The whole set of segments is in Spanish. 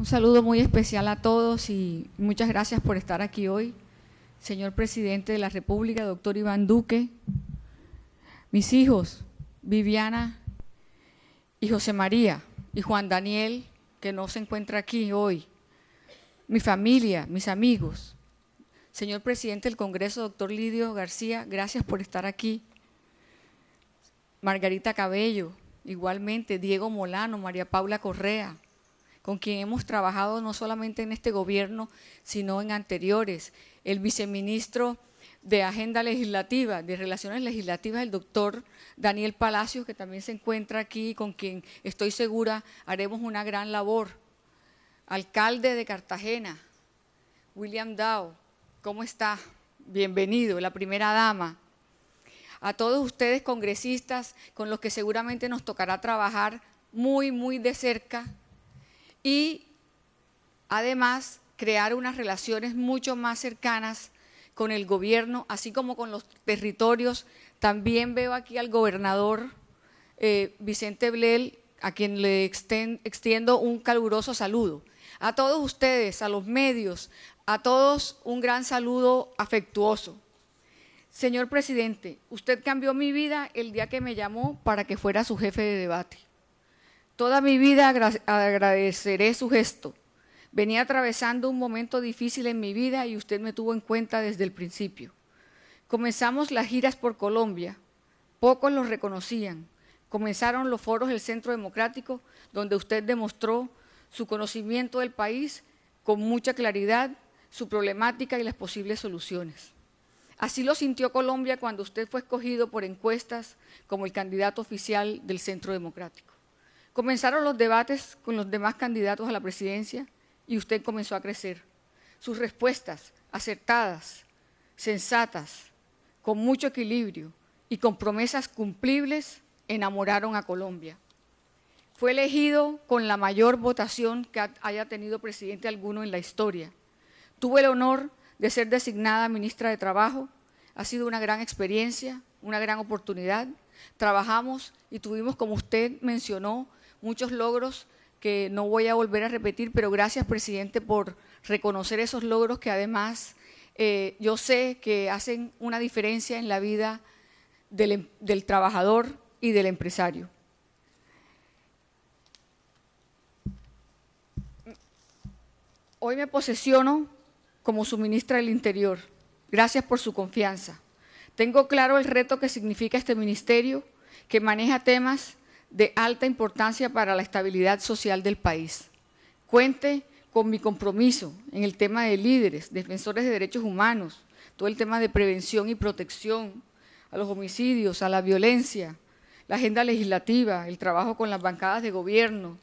Un saludo muy especial a todos y muchas gracias por estar aquí hoy. Señor Presidente de la República, doctor Iván Duque, mis hijos, Viviana y José María y Juan Daniel, que no se encuentra aquí hoy, mi familia, mis amigos. Señor Presidente del Congreso, doctor Lidio García, gracias por estar aquí. Margarita Cabello, igualmente, Diego Molano, María Paula Correa, con quien hemos trabajado no solamente en este gobierno, sino en anteriores. El viceministro de Agenda Legislativa, de Relaciones Legislativas, el doctor Daniel Palacios, que también se encuentra aquí, con quien estoy segura haremos una gran labor. Alcalde de Cartagena, William Dow, ¿cómo está? Bienvenido, la primera dama. A todos ustedes congresistas con los que seguramente nos tocará trabajar muy, muy de cerca y además crear unas relaciones mucho más cercanas con el gobierno, así como con los territorios. También veo aquí al gobernador eh, Vicente Blel, a quien le extiendo un caluroso saludo. A todos ustedes, a los medios, a todos un gran saludo afectuoso. Señor presidente, usted cambió mi vida el día que me llamó para que fuera su jefe de debate. Toda mi vida agradeceré su gesto. Venía atravesando un momento difícil en mi vida y usted me tuvo en cuenta desde el principio. Comenzamos las giras por Colombia. Pocos los reconocían. Comenzaron los foros del Centro Democrático, donde usted demostró su conocimiento del país con mucha claridad, su problemática y las posibles soluciones. Así lo sintió Colombia cuando usted fue escogido por encuestas como el candidato oficial del Centro Democrático. Comenzaron los debates con los demás candidatos a la presidencia y usted comenzó a crecer. Sus respuestas, acertadas, sensatas, con mucho equilibrio y con promesas cumplibles, enamoraron a Colombia. Fue elegido con la mayor votación que haya tenido presidente alguno en la historia. Tuve el honor de ser designada ministra de Trabajo. Ha sido una gran experiencia, una gran oportunidad. Trabajamos y tuvimos, como usted mencionó, muchos logros que no voy a volver a repetir, pero gracias, presidente, por reconocer esos logros que además eh, yo sé que hacen una diferencia en la vida del, em, del trabajador y del empresario. Hoy me posesiono como su ministra del Interior. Gracias por su confianza. Tengo claro el reto que significa este ministerio, que maneja temas de alta importancia para la estabilidad social del país. Cuente con mi compromiso en el tema de líderes, defensores de derechos humanos, todo el tema de prevención y protección a los homicidios, a la violencia, la agenda legislativa, el trabajo con las bancadas de gobierno.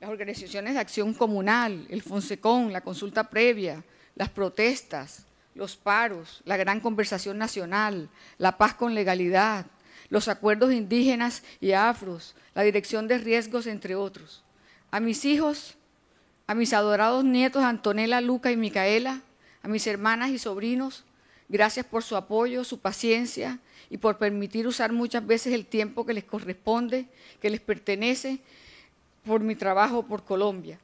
Las organizaciones de acción comunal, el FONSECON, la consulta previa, las protestas, los paros, la gran conversación nacional, la paz con legalidad, los acuerdos indígenas y afros, la dirección de riesgos, entre otros. A mis hijos, a mis adorados nietos Antonella, Luca y Micaela, a mis hermanas y sobrinos, gracias por su apoyo, su paciencia y por permitir usar muchas veces el tiempo que les corresponde, que les pertenece por mi trabajo por Colombia.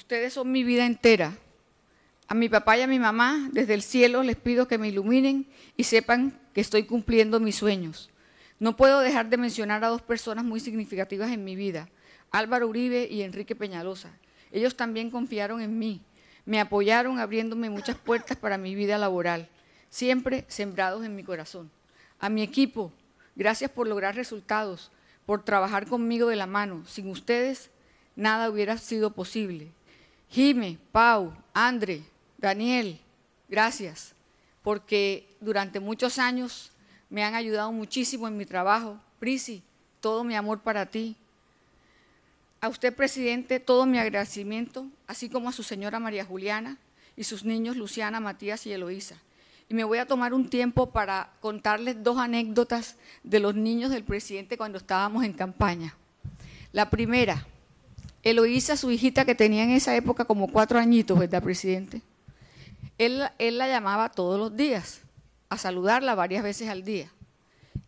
Ustedes son mi vida entera. A mi papá y a mi mamá, desde el cielo, les pido que me iluminen y sepan que estoy cumpliendo mis sueños. No puedo dejar de mencionar a dos personas muy significativas en mi vida, Álvaro Uribe y Enrique Peñalosa. Ellos también confiaron en mí, me apoyaron abriéndome muchas puertas para mi vida laboral, siempre sembrados en mi corazón. A mi equipo, gracias por lograr resultados, por trabajar conmigo de la mano. Sin ustedes, nada hubiera sido posible. Jime, Pau, Andre, Daniel, gracias, porque durante muchos años me han ayudado muchísimo en mi trabajo. Prisi, todo mi amor para ti. A usted, presidente, todo mi agradecimiento, así como a su señora María Juliana y sus niños Luciana, Matías y Eloísa. Y me voy a tomar un tiempo para contarles dos anécdotas de los niños del presidente cuando estábamos en campaña. La primera, Eloísa, su hijita que tenía en esa época como cuatro añitos, ¿verdad, presidente? Él, la llamaba todos los días, a saludarla varias veces al día.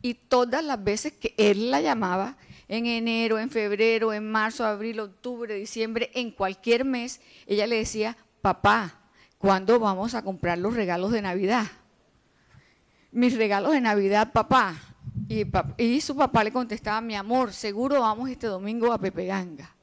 Y todas las veces que él la llamaba, en enero, en febrero, en marzo, abril, octubre, diciembre, en cualquier mes, ella le decía, papá, ¿cuándo vamos a comprar los regalos de Navidad? Mis regalos de Navidad, papá. Y, y su papá le contestaba, mi amor, seguro vamos este domingo a Pepe Ganga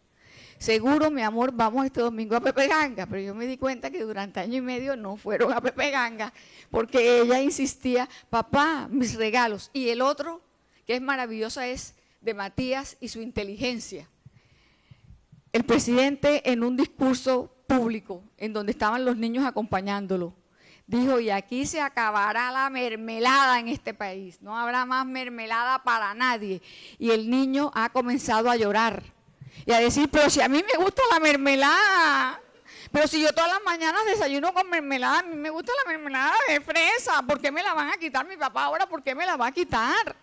seguro, mi amor, vamos este domingo a Pepe Ganga. Pero yo me di cuenta que durante año y medio no fueron a Pepe Ganga, porque ella insistía, papá, mis regalos. Y el otro, que es maravillosa, es de Matías y su inteligencia. El presidente en un discurso público, en donde estaban los niños acompañándolo, dijo, y aquí se acabará la mermelada en este país, no habrá más mermelada para nadie. Y el niño ha comenzado a llorar y a decir, pero si a mí me gusta la mermelada. Pero si yo todas las mañanas desayuno con mermelada, a mí me gusta la mermelada de fresa. ¿Por qué me la van a quitar mi papá ahora? ¿Por qué me la va a quitar?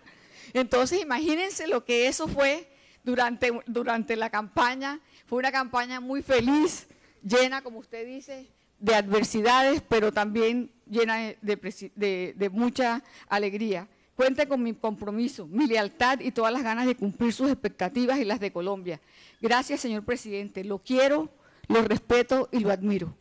Entonces imagínense lo que eso fue durante, durante la campaña. Fue una campaña muy feliz, llena, como usted dice, de adversidades, pero también llena de, de mucha alegría. Cuente con mi compromiso, mi lealtad y todas las ganas de cumplir sus expectativas y las de Colombia. Gracias, señor presidente. Lo quiero, lo respeto y lo admiro.